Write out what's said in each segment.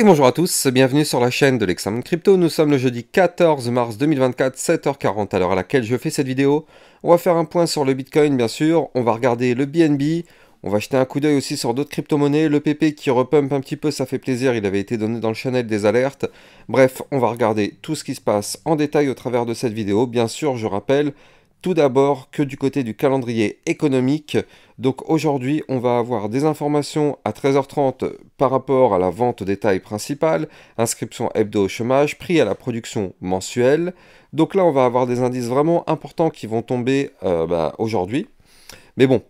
Et bonjour à tous, bienvenue sur la chaîne de l'examen crypto. Nous sommes le jeudi 14 mars 2024, 7h40 à l'heure à laquelle je fais cette vidéo. On va faire un point sur le Bitcoin bien sûr, on va regarder le BNB, on va jeter un coup d'œil aussi sur d'autres crypto-monnaies, le PP qui repump un petit peu, ça fait plaisir, il avait été donné dans le channel des alertes. Bref, on va regarder tout ce qui se passe en détail au travers de cette vidéo. Bien sûr, je rappelle, tout d'abord que du côté du calendrier économique. Donc aujourd'hui, on va avoir des informations à 13h30 par rapport à la vente des tailles principales, inscription hebdo au chômage, prix à la production mensuelle. Donc là, on va avoir des indices vraiment importants qui vont tomber euh, bah, aujourd'hui. Mais bon,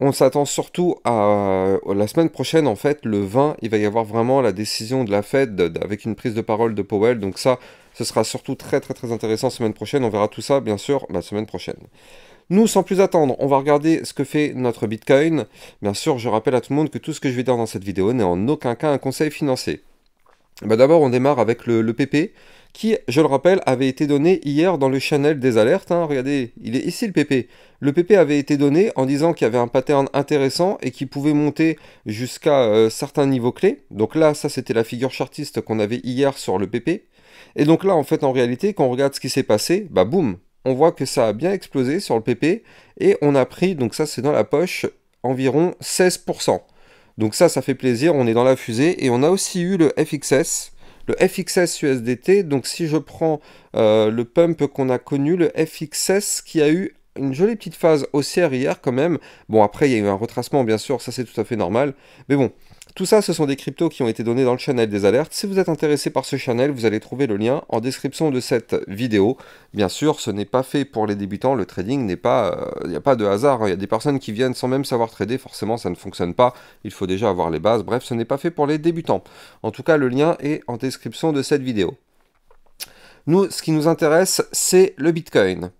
on s'attend surtout à euh, la semaine prochaine, en fait, le 20, il va y avoir vraiment la décision de la Fed avec une prise de parole de Powell. Donc ça, ce sera surtout très très très intéressant semaine prochaine. On verra tout ça bien sûr la semaine prochaine. Nous, sans plus attendre, on va regarder ce que fait notre Bitcoin. Bien sûr, je rappelle à tout le monde que tout ce que je vais dire dans cette vidéo n'est en aucun cas un conseil financier. Bah, d'abord, on démarre avec le, PP, qui, je le rappelle, avait été donné hier dans le channel des alertes. Hein. Regardez, il est ici le PP. Le PP avait été donné en disant qu'il y avait un pattern intéressant et qui pouvait monter jusqu'à euh, certains niveaux clés. Donc là, ça, c'était la figure chartiste qu'on avait hier sur le PP. Et donc là, en fait, en réalité, quand on regarde ce qui s'est passé, bah boum, on voit que ça a bien explosé sur le PP et on a pris, donc ça c'est dans la poche, environ 16%. Donc ça, ça fait plaisir, on est dans la fusée et on a aussi eu le FXS. Le FXS USDT, donc si je prends euh, le pump qu'on a connu, le FXS qui a eu une jolie petite phase haussière hier quand même. Bon, après, il y a eu un retracement, bien sûr, ça c'est tout à fait normal. Mais bon, tout ça, ce sont des cryptos qui ont été donnés dans le channel des alertes. Si vous êtes intéressé par ce channel, vous allez trouver le lien en description de cette vidéo. Bien sûr, ce n'est pas fait pour les débutants, le trading n'est pas... Euh, il n'y a pas de hasard, hein. il y a des personnes qui viennent sans même savoir trader, forcément ça ne fonctionne pas, il faut déjà avoir les bases, bref, ce n'est pas fait pour les débutants. En tout cas, le lien est en description de cette vidéo. Nous, ce qui nous intéresse, c'est le Bitcoin.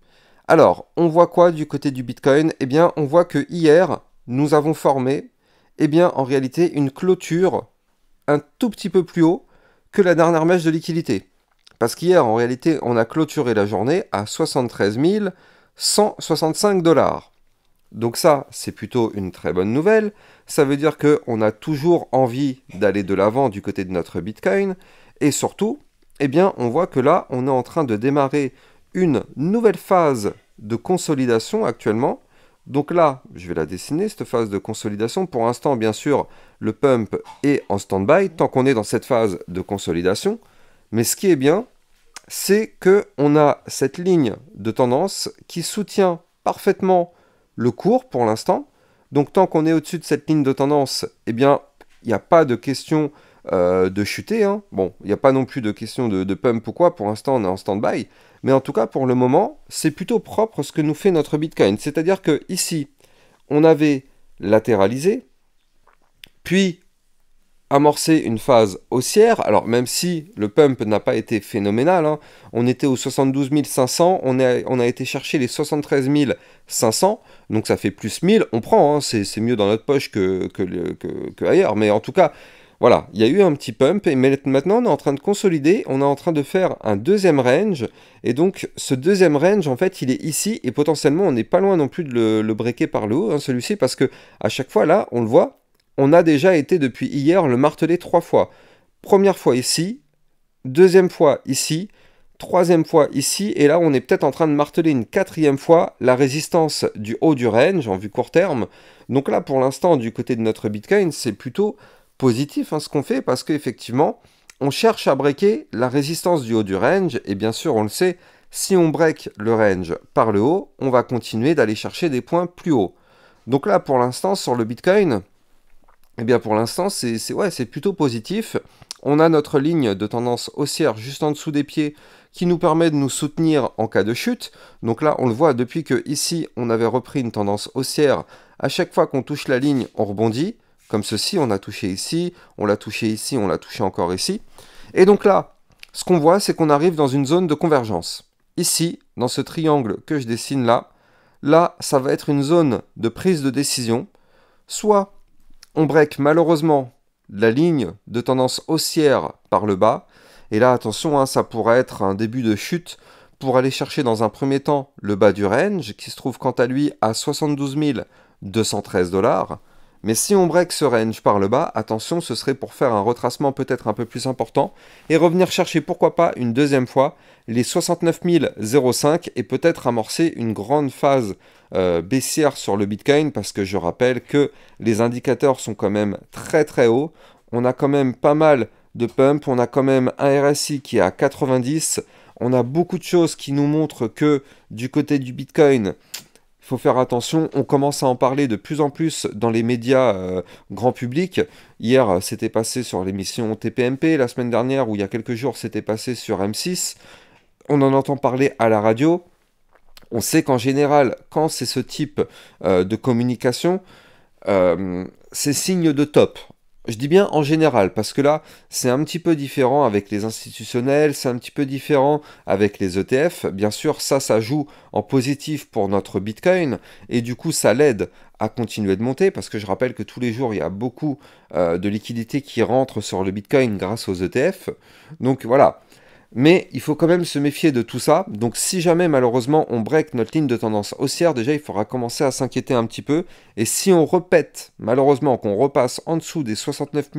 Alors, on voit quoi du côté du Bitcoin Eh bien, on voit que hier, nous avons formé eh bien, en réalité, une clôture un tout petit peu plus haut que la dernière mèche de liquidité. Parce qu'hier, en réalité, on a clôturé la journée à 73 165 dollars. Donc ça, c'est plutôt une très bonne nouvelle. Ça veut dire qu'on a toujours envie d'aller de l'avant du côté de notre Bitcoin. Et surtout, eh bien, on voit que là, on est en train de démarrer une nouvelle phase de consolidation actuellement donc là, je vais la dessiner, cette phase de consolidation. Pour l'instant, bien sûr, le pump est en stand-by tant qu'on est dans cette phase de consolidation. Mais ce qui est bien, c'est qu'on a cette ligne de tendance qui soutient parfaitement le cours pour l'instant. Donc tant qu'on est au-dessus de cette ligne de tendance, eh bien, il n'y a pas de question euh, de chuter. Hein. Bon, il n'y a pas non plus de question de, pump ou quoi, pour l'instant on est en stand-by. Mais en tout cas, pour le moment, c'est plutôt propre ce que nous fait notre Bitcoin. C'est-à-dire que ici, on avait latéralisé, puis amorcé une phase haussière. Alors même si le pump n'a pas été phénoménal, hein, on était aux 72 500, on, a été chercher les 73 500, donc ça fait plus 1000, on prend, hein. c'est mieux dans notre poche que, que ailleurs. Mais en tout cas, voilà, il y a eu un petit pump, et maintenant on est en train de consolider, on est en train de faire un deuxième range, et donc ce deuxième range, en fait, il est ici, et potentiellement on n'est pas loin non plus de le, breaker par le haut, hein, celui-ci, parce que à chaque fois, là, on le voit, on a déjà été depuis hier le marteler trois fois. Première fois ici, deuxième fois ici, troisième fois ici, et là on est peut-être en train de marteler une quatrième fois la résistance du haut du range en vue court terme. Donc là pour l'instant du côté de notre Bitcoin c'est plutôt positif hein, ce qu'on fait parce qu'effectivement, on cherche à breaker la résistance du haut du range et bien sûr, on le sait, si on break le range par le haut, on va continuer d'aller chercher des points plus haut Donc là, pour l'instant, sur le Bitcoin, eh bien pour l'instant, c'est ouais, plutôt positif. On a notre ligne de tendance haussière juste en dessous des pieds qui nous permet de nous soutenir en cas de chute. Donc là, on le voit depuis que ici, on avait repris une tendance haussière. À chaque fois qu'on touche la ligne, on rebondit. Comme ceci, on a touché ici, on l'a touché ici, on l'a touché encore ici. Et donc là, ce qu'on voit, c'est qu'on arrive dans une zone de convergence. Ici, dans ce triangle que je dessine là, là, ça va être une zone de prise de décision. Soit on break malheureusement la ligne de tendance haussière par le bas, et là, attention, hein, ça pourrait être un début de chute pour aller chercher dans un premier temps le bas du range, qui se trouve quant à lui à 72 213 dollars. Mais si on break ce range par le bas, attention, ce serait pour faire un retracement peut-être un peu plus important et revenir chercher pourquoi pas une deuxième fois les 69 05 et peut-être amorcer une grande phase euh, baissière sur le Bitcoin parce que je rappelle que les indicateurs sont quand même très très hauts. On a quand même pas mal de pump, on a quand même un RSI qui est à 90, on a beaucoup de choses qui nous montrent que du côté du Bitcoin, faut faire attention. On commence à en parler de plus en plus dans les médias euh, grand public. Hier, euh, c'était passé sur l'émission TPMP. La semaine dernière, ou il y a quelques jours, c'était passé sur M6. On en entend parler à la radio. On sait qu'en général, quand c'est ce type euh, de communication, c'est signe de top. Je dis bien en général, parce que là, c'est un petit peu différent avec les institutionnels, c'est un petit peu différent avec les ETF. Bien sûr, ça, ça joue en positif pour notre Bitcoin, et du coup, ça l'aide à continuer de monter, parce que je rappelle que tous les jours, il y a beaucoup euh, de liquidités qui rentrent sur le Bitcoin grâce aux ETF. Donc voilà, mais il faut quand même se méfier de tout ça. Donc si jamais malheureusement on break notre ligne de tendance haussière, déjà il faudra commencer à s'inquiéter un petit peu. Et si on repète malheureusement qu'on repasse en dessous des 69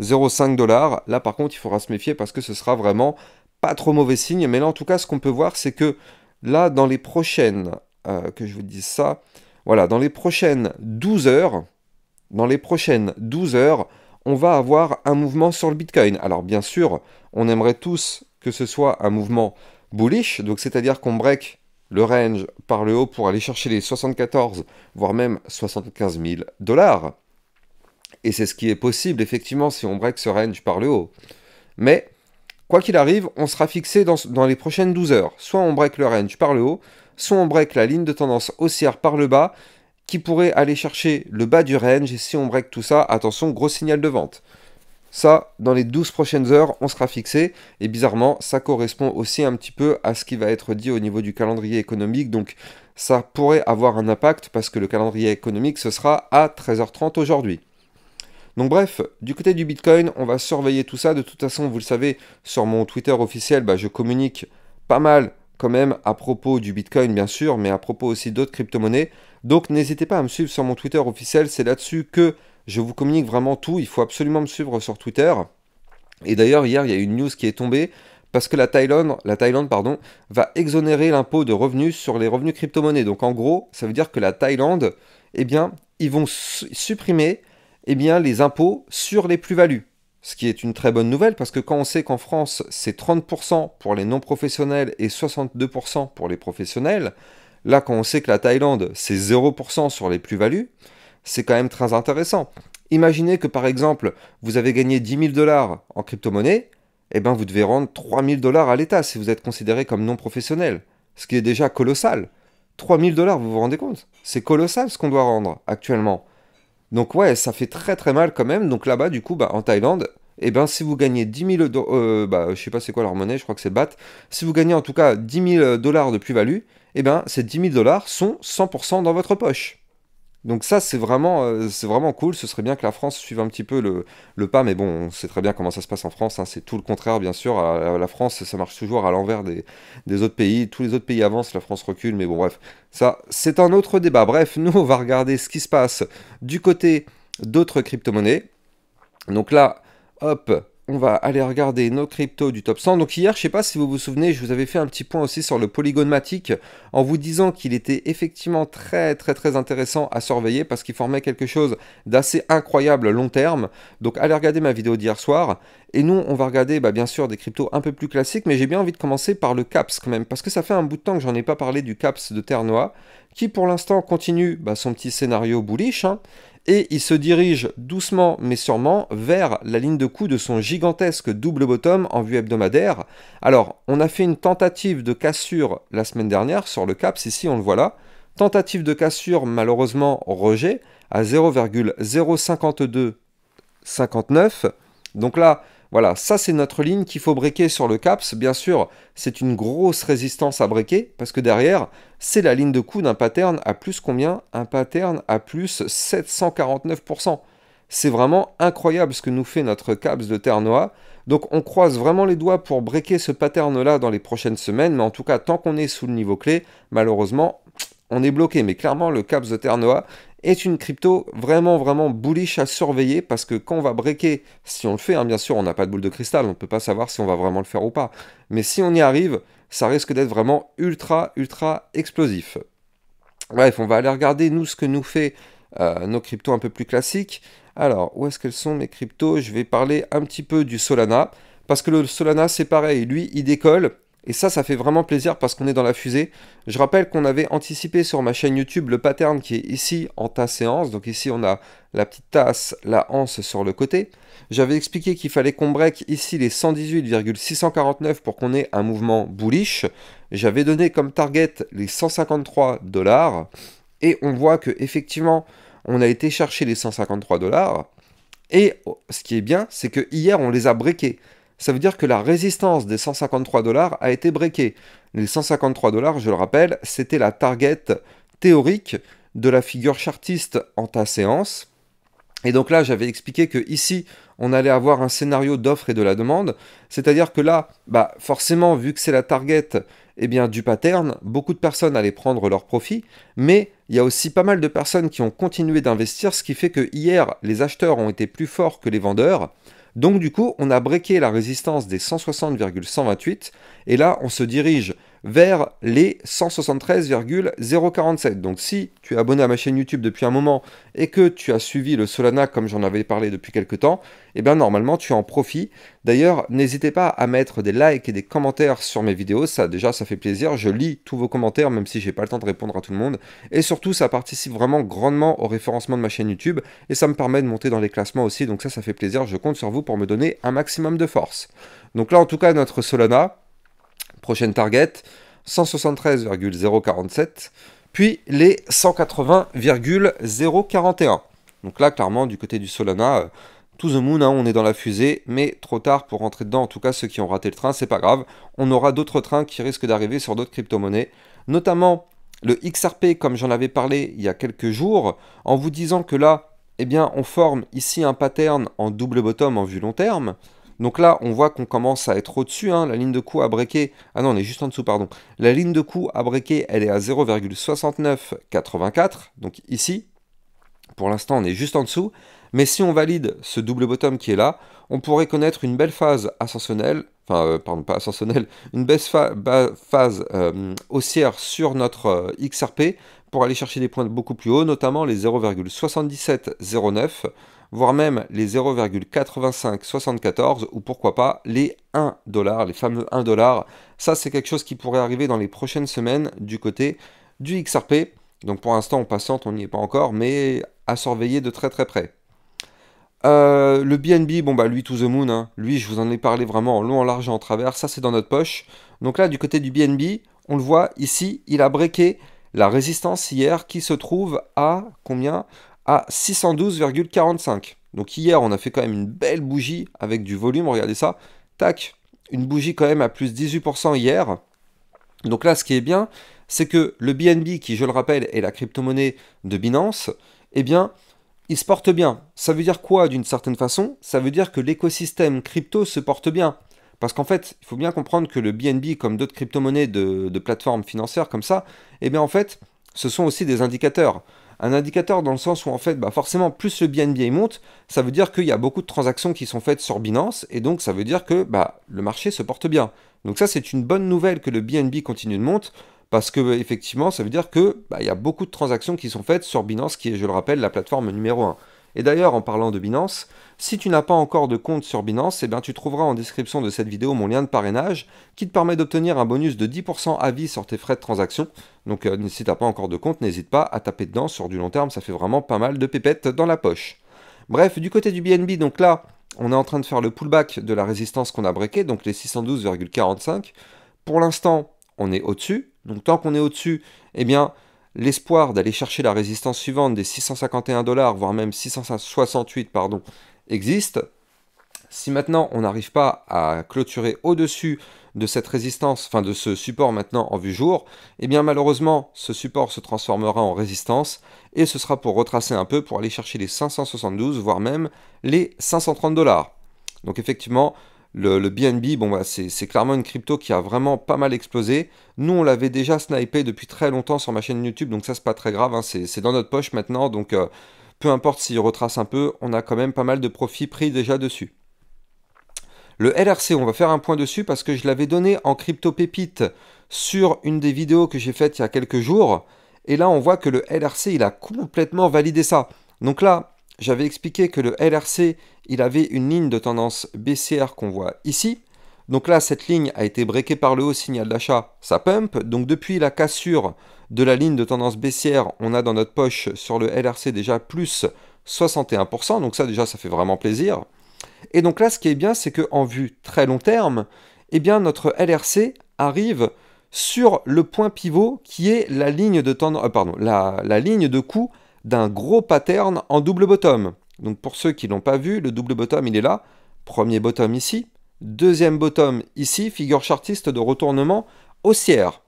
05$, dollars, là par contre il faudra se méfier parce que ce sera vraiment pas trop mauvais signe. Mais là en tout cas ce qu'on peut voir c'est que là dans les prochaines, euh, que je vous dise ça, voilà, dans les prochaines 12 heures, dans les prochaines 12 heures, on va avoir un mouvement sur le Bitcoin. Alors bien sûr, on aimerait tous que ce soit un mouvement bullish, donc c'est-à-dire qu'on break le range par le haut pour aller chercher les 74, voire même 75 000 dollars. Et c'est ce qui est possible, effectivement, si on break ce range par le haut. Mais, quoi qu'il arrive, on sera fixé dans, dans, les prochaines 12 heures. Soit on break le range par le haut, soit on break la ligne de tendance haussière par le bas, qui pourrait aller chercher le bas du range. Et si on break tout ça, attention, gros signal de vente. Ça, dans les 12 prochaines heures, on sera fixé. Et bizarrement, ça correspond aussi un petit peu à ce qui va être dit au niveau du calendrier économique. Donc ça pourrait avoir un impact parce que le calendrier économique, ce sera à 13h30 aujourd'hui. Donc bref, du côté du Bitcoin, on va surveiller tout ça. De toute façon, vous le savez, sur mon Twitter officiel, bah, je communique pas mal quand même à propos du Bitcoin bien sûr, mais à propos aussi d'autres crypto-monnaies. Donc n'hésitez pas à me suivre sur mon Twitter officiel, c'est là-dessus que je vous communique vraiment tout, il faut absolument me suivre sur Twitter. Et d'ailleurs hier il y a une news qui est tombée parce que la Thaïlande, la Thaïlande pardon, va exonérer l'impôt de revenus sur les revenus crypto-monnaies. Donc en gros, ça veut dire que la Thaïlande, eh bien, ils vont supprimer eh bien, les impôts sur les plus-values. Ce qui est une très bonne nouvelle parce que quand on sait qu'en France, c'est 30% pour les non-professionnels et 62% pour les professionnels, là quand on sait que la Thaïlande, c'est 0% sur les plus-values, c'est quand même très intéressant. Imaginez que par exemple, vous avez gagné 10 000 dollars en crypto-monnaie, et eh ben, vous devez rendre 3 000 dollars à l'État si vous êtes considéré comme non-professionnel, ce qui est déjà colossal. 3 000 dollars, vous vous rendez compte C'est colossal ce qu'on doit rendre actuellement. Donc ouais, ça fait très très mal quand même. Donc là-bas, du coup, bah, en Thaïlande, eh ben, si vous gagnez 10 000 dollars, bah, je sais pas c'est quoi leur monnaie, je crois que c'est BAT, si vous gagnez en tout cas 10 mille dollars de plus-value, eh ben, ces 10 000 dollars sont 100% dans votre poche. Donc ça, c'est vraiment, euh, vraiment cool. Ce serait bien que la France suive un petit peu le, pas, mais bon, on sait très bien comment ça se passe en France. Hein. C'est tout le contraire, bien sûr. la France, ça marche toujours à l'envers des, des, autres pays. Tous les autres pays avancent, la France recule, mais bon, bref. Ça, c'est un autre débat. Bref, nous, on va regarder ce qui se passe du côté d'autres crypto-monnaies. Donc là, hop, on va aller regarder nos cryptos du top 100. Donc hier, je ne sais pas si vous vous souvenez, je vous avais fait un petit point aussi sur le Polygonmatic en vous disant qu'il était effectivement très très très intéressant à surveiller parce qu'il formait quelque chose d'assez incroyable long terme. Donc allez regarder ma vidéo d'hier soir. Et nous, on va regarder bah, bien sûr des cryptos un peu plus classiques, mais j'ai bien envie de commencer par le CAPS quand même parce que ça fait un bout de temps que j'en ai pas parlé du CAPS de Ternois qui pour l'instant continue bah, son petit scénario bullish. Hein et il se dirige doucement mais sûrement vers la ligne de coup de son gigantesque double bottom en vue hebdomadaire. Alors, on a fait une tentative de cassure la semaine dernière sur le CAPS, ici on le voit là. Tentative de cassure malheureusement rejet à 0,05259. Donc là, voilà, ça c'est notre ligne qu'il faut breaker sur le CAPS. Bien sûr, c'est une grosse résistance à breaker parce que derrière, c'est la ligne de coup d'un pattern à plus combien Un pattern à plus 749%. C'est vraiment incroyable ce que nous fait notre CAPS de Ternoa. Donc on croise vraiment les doigts pour breaker ce pattern-là dans les prochaines semaines, mais en tout cas, tant qu'on est sous le niveau clé, malheureusement, on est bloqué. Mais clairement, le CAPS de Ternoa est une crypto vraiment vraiment bullish à surveiller parce que quand on va breaker, si on le fait, hein, bien sûr on n'a pas de boule de cristal, on ne peut pas savoir si on va vraiment le faire ou pas, mais si on y arrive, ça risque d'être vraiment ultra ultra explosif. Bref, on va aller regarder nous ce que nous fait euh, nos cryptos un peu plus classiques. Alors, où est-ce qu'elles sont mes cryptos Je vais parler un petit peu du Solana. Parce que le Solana, c'est pareil, lui, il décolle. Et ça, ça fait vraiment plaisir parce qu'on est dans la fusée. Je rappelle qu'on avait anticipé sur ma chaîne YouTube le pattern qui est ici en séance. Donc ici, on a la petite tasse, la hanse sur le côté. J'avais expliqué qu'il fallait qu'on break ici les 118,649 pour qu'on ait un mouvement bullish. J'avais donné comme target les 153 dollars. Et on voit que effectivement, on a été chercher les 153 dollars. Et oh, ce qui est bien, c'est que hier, on les a breakés ça veut dire que la résistance des 153 dollars a été breakée. Les 153 dollars, je le rappelle, c'était la target théorique de la figure chartiste en ta séance. Et donc là, j'avais expliqué que ici, on allait avoir un scénario d'offre et de la demande, c'est-à-dire que là, bah forcément, vu que c'est la target eh bien, du pattern, beaucoup de personnes allaient prendre leur profit, mais il y a aussi pas mal de personnes qui ont continué d'investir, ce qui fait que hier, les acheteurs ont été plus forts que les vendeurs. Donc du coup, on a breaké la résistance des 160,128 et là, on se dirige vers les 173,047. Donc si tu es abonné à ma chaîne YouTube depuis un moment et que tu as suivi le Solana comme j'en avais parlé depuis quelques temps, eh bien normalement tu en profites. D'ailleurs, n'hésitez pas à mettre des likes et des commentaires sur mes vidéos, ça déjà ça fait plaisir, je lis tous vos commentaires même si j'ai pas le temps de répondre à tout le monde et surtout ça participe vraiment grandement au référencement de ma chaîne YouTube et ça me permet de monter dans les classements aussi. Donc ça ça fait plaisir, je compte sur vous pour me donner un maximum de force. Donc là en tout cas notre Solana prochaine target, 173,047, puis les 180,041. Donc là, clairement, du côté du Solana, euh, to the moon, hein, on est dans la fusée, mais trop tard pour rentrer dedans. En tout cas, ceux qui ont raté le train, c'est pas grave. On aura d'autres trains qui risquent d'arriver sur d'autres crypto-monnaies, notamment le XRP, comme j'en avais parlé il y a quelques jours, en vous disant que là, eh bien, on forme ici un pattern en double bottom en vue long terme. Donc là, on voit qu'on commence à être au-dessus. Hein. La ligne de coût a breaké. Ah non, on est juste en dessous, pardon. La ligne de coût a breaké. elle est à 0,6984. Donc ici, pour l'instant, on est juste en dessous. Mais si on valide ce double bottom qui est là, on pourrait connaître une belle phase ascensionnelle, enfin, euh, pardon, pas ascensionnelle, une belle phase euh, haussière sur notre euh, XRP pour aller chercher des points beaucoup plus hauts, notamment les 0,7709 voire même les 0,8574 ou pourquoi pas les 1 dollar, les fameux 1 dollar. Ça, c'est quelque chose qui pourrait arriver dans les prochaines semaines du côté du XRP. Donc pour l'instant, on patiente, on n'y est pas encore, mais à surveiller de très très près. Euh, le BNB, bon bah lui to the moon, hein. lui je vous en ai parlé vraiment en long, en large et en travers, ça c'est dans notre poche. Donc là du côté du BNB, on le voit ici, il a breaké la résistance hier qui se trouve à combien à 612,45. Donc hier, on a fait quand même une belle bougie avec du volume, regardez ça. Tac, une bougie quand même à plus 18% hier. Donc là, ce qui est bien, c'est que le BNB, qui je le rappelle est la crypto-monnaie de Binance, eh bien, il se porte bien. Ça veut dire quoi d'une certaine façon Ça veut dire que l'écosystème crypto se porte bien. Parce qu'en fait, il faut bien comprendre que le BNB, comme d'autres crypto-monnaies de, de, plateformes financières comme ça, eh bien en fait, ce sont aussi des indicateurs un indicateur dans le sens où en fait, bah forcément, plus le BNB monte, ça veut dire qu'il y a beaucoup de transactions qui sont faites sur Binance, et donc ça veut dire que bah, le marché se porte bien. Donc ça, c'est une bonne nouvelle que le BNB continue de monter, parce que effectivement, ça veut dire que bah, il y a beaucoup de transactions qui sont faites sur Binance, qui est, je le rappelle, la plateforme numéro 1. Et d'ailleurs, en parlant de Binance, si tu n'as pas encore de compte sur Binance, eh bien, tu trouveras en description de cette vidéo mon lien de parrainage qui te permet d'obtenir un bonus de 10% à vie sur tes frais de transaction. Donc euh, si tu n'as pas encore de compte, n'hésite pas à taper dedans sur du long terme, ça fait vraiment pas mal de pépettes dans la poche. Bref, du côté du BNB, donc là, on est en train de faire le pullback de la résistance qu'on a breakée, donc les 612,45. Pour l'instant, on est au-dessus. Donc tant qu'on est au-dessus, eh bien, l'espoir d'aller chercher la résistance suivante des 651 dollars, voire même 668, pardon, existe. Si maintenant on n'arrive pas à clôturer au-dessus de cette résistance, enfin de ce support maintenant en vue jour, eh bien malheureusement ce support se transformera en résistance et ce sera pour retracer un peu pour aller chercher les 572 voire même les 530 dollars. Donc effectivement, le, BNB, bon, bah, c'est clairement une crypto qui a vraiment pas mal explosé. Nous, on l'avait déjà snipé depuis très longtemps sur ma chaîne YouTube, donc ça, c'est pas très grave. Hein, c'est dans notre poche maintenant, donc euh, peu importe s'il retrace un peu, on a quand même pas mal de profits pris déjà dessus. Le LRC, on va faire un point dessus parce que je l'avais donné en crypto pépite sur une des vidéos que j'ai faites il y a quelques jours. Et là, on voit que le LRC, il a complètement validé ça. Donc là, j'avais expliqué que le LRC, il avait une ligne de tendance baissière qu'on voit ici. Donc là, cette ligne a été breakée par le haut, signal d'achat, ça pump. Donc depuis la cassure de la ligne de tendance baissière, on a dans notre poche sur le LRC déjà plus 61%. Donc ça déjà, ça fait vraiment plaisir. Et donc là, ce qui est bien, c'est qu'en vue très long terme, eh bien, notre LRC arrive sur le point pivot qui est la ligne de tendance, euh, pardon, la, la ligne de coût d'un gros pattern en double bottom. Donc pour ceux qui ne l'ont pas vu, le double bottom, il est là. Premier bottom ici, deuxième bottom ici, figure chartiste de retournement haussière.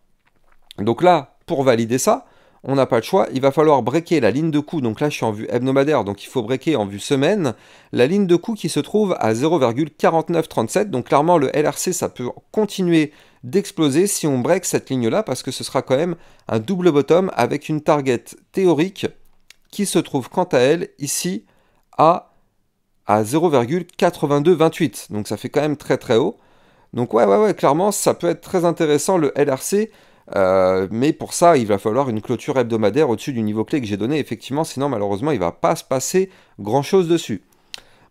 Donc là, pour valider ça, on n'a pas le choix, il va falloir breaker la ligne de coup, donc là je suis en vue hebdomadaire, donc il faut breaker en vue semaine, la ligne de coup qui se trouve à 0,4937, donc clairement le LRC ça peut continuer d'exploser si on break cette ligne là, parce que ce sera quand même un double bottom avec une target théorique qui se trouve quant à elle ici à, à 0,8228. Donc ça fait quand même très très haut. Donc ouais, ouais, ouais, clairement, ça peut être très intéressant le LRC, euh, mais pour ça, il va falloir une clôture hebdomadaire au-dessus du niveau clé que j'ai donné, effectivement, sinon malheureusement, il ne va pas se passer grand-chose dessus.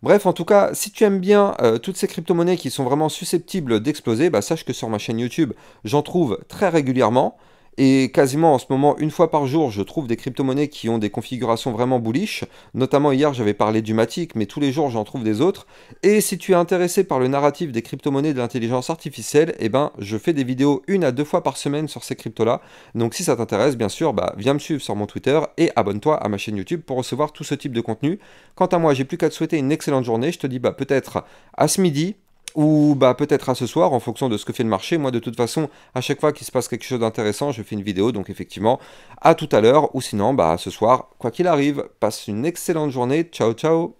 Bref, en tout cas, si tu aimes bien euh, toutes ces crypto-monnaies qui sont vraiment susceptibles d'exploser, bah, sache que sur ma chaîne YouTube, j'en trouve très régulièrement. Et quasiment en ce moment, une fois par jour, je trouve des crypto-monnaies qui ont des configurations vraiment bullish. Notamment hier, j'avais parlé du Matic, mais tous les jours, j'en trouve des autres. Et si tu es intéressé par le narratif des crypto-monnaies de l'intelligence artificielle, eh ben, je fais des vidéos une à deux fois par semaine sur ces cryptos-là. Donc si ça t'intéresse, bien sûr, bah, viens me suivre sur mon Twitter et abonne-toi à ma chaîne YouTube pour recevoir tout ce type de contenu. Quant à moi, j'ai plus qu'à te souhaiter une excellente journée. Je te dis bah, peut-être à ce midi ou bah peut-être à ce soir en fonction de ce que fait le marché. Moi de toute façon, à chaque fois qu'il se passe quelque chose d'intéressant, je fais une vidéo, donc effectivement, à tout à l'heure, ou sinon bah ce soir, quoi qu'il arrive, passe une excellente journée, ciao ciao